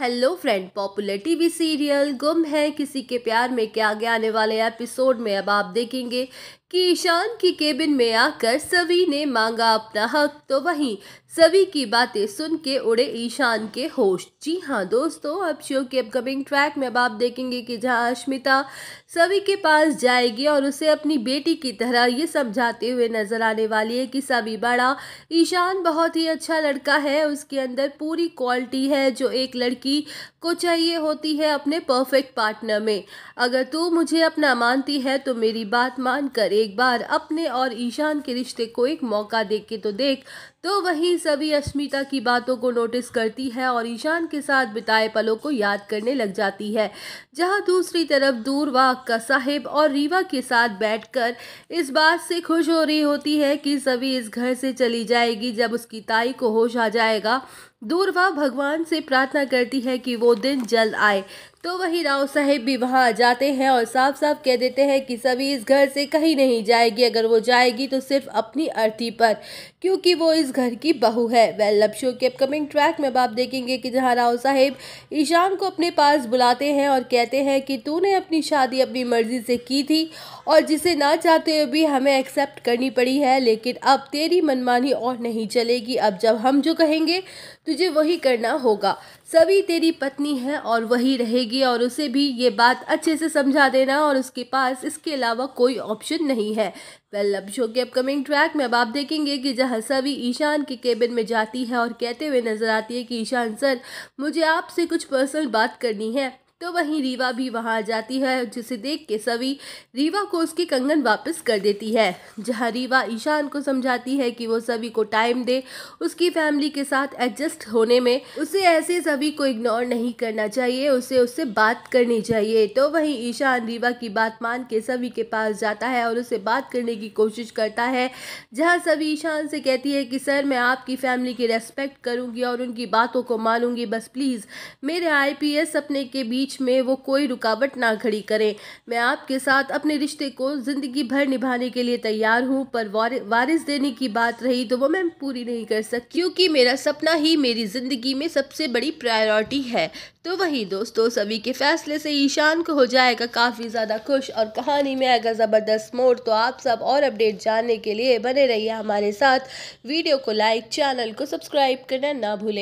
hello friend popular TV serial गुम है किसी के प्यार में क्या आगे आने वाले एपिसोड में अब आप देखेंगे कि ईशान की केबिन में आकर सवी ने मांगा अपना हक तो वहीं सवी की बातें सुन के उड़े ईशान के होश जी हाँ दोस्तों अब शो के अपकमिंग ट्रैक में अब आप देखेंगे कि जहाँ अश्मिता सवी के पास जाएगी और उसे अपनी बेटी की तरह ये समझाते हुए नजर आने वाली है कि सवी बड़ा ईशान बहुत ही अच्छा लड़का है उसके अंदर पूरी क्वालिटी है जो एक लड़की लड़की को चाहिए होती है अपने परफेक्ट पार्टनर में अगर तू मुझे अपना मानती है तो मेरी बात मानकर एक बार अपने और ईशान के रिश्ते को एक मौका दे के तो देख तो वही सभी अश्मिता की बातों को नोटिस करती है और ईशान के साथ बिताए पलों को याद करने लग जाती है जहां दूसरी तरफ दूर वाक का साहिब और रीवा के साथ बैठकर इस बात से खुश हो रही होती है कि सभी इस घर से चली जाएगी जब उसकी ताई को होश आ जाएगा दूरवा भगवान से प्रार्थना करती है कि वो दिन जल्द आए तो वही राव साहेब भी वहाँ आ जाते हैं और साफ साफ कह देते हैं कि सभी इस घर से कहीं नहीं जाएगी अगर वो जाएगी तो सिर्फ अपनी अर्थी पर क्योंकि वो इस घर की बहू है वेल लव शो के अपकमिंग ट्रैक में अब आप देखेंगे कि जहाँ राव साहेब ईशान को अपने पास बुलाते हैं और कहते हैं कि तूने अपनी शादी अपनी मर्जी से की थी और जिसे ना चाहते हुए भी हमें एक्सेप्ट करनी पड़ी है लेकिन अब तेरी मनमानी और नहीं चलेगी अब जब हम जो कहेंगे तुझे वही करना होगा सभी तेरी पत्नी है और वही रहेगी जाएगी और उसे भी ये बात अच्छे से समझा देना और उसके पास इसके अलावा कोई ऑप्शन नहीं है वेल अब शो के अपकमिंग ट्रैक में अब आप देखेंगे कि जहाँ सभी ईशान के केबिन में जाती है और कहते हुए नज़र आती है कि ईशान सर मुझे आपसे कुछ पर्सनल बात करनी है तो वहीं रीवा भी वहां आ जाती है जिसे देख के सभी रीवा को उसके कंगन वापस कर देती है जहां रीवा ईशान को समझाती है कि वो सभी को टाइम दे उसकी फैमिली के साथ एडजस्ट होने में उसे ऐसे सभी को इग्नोर नहीं करना चाहिए उसे उससे बात करनी चाहिए तो वहीं ईशान रीवा की बात मान के सभी के पास जाता है और उससे बात करने की कोशिश करता है जहाँ सभी ईशान से कहती है कि सर मैं आपकी फैमिली की रेस्पेक्ट करूँगी और उनकी बातों को मानूंगी बस प्लीज़ मेरे आई सपने के बीच बीच में वो कोई रुकावट ना खड़ी करें मैं आपके साथ अपने रिश्ते को ज़िंदगी भर निभाने के लिए तैयार हूँ पर वारिस देने की बात रही तो वो मैं पूरी नहीं कर सकती क्योंकि मेरा सपना ही मेरी ज़िंदगी में सबसे बड़ी प्रायोरिटी है तो वही दोस्तों सभी के फैसले से ईशान को हो जाएगा काफ़ी ज़्यादा खुश और कहानी में आएगा ज़बरदस्त मोड़ तो आप सब और अपडेट जानने के लिए बने रहिए हमारे साथ वीडियो को लाइक चैनल को सब्सक्राइब करना ना भूलें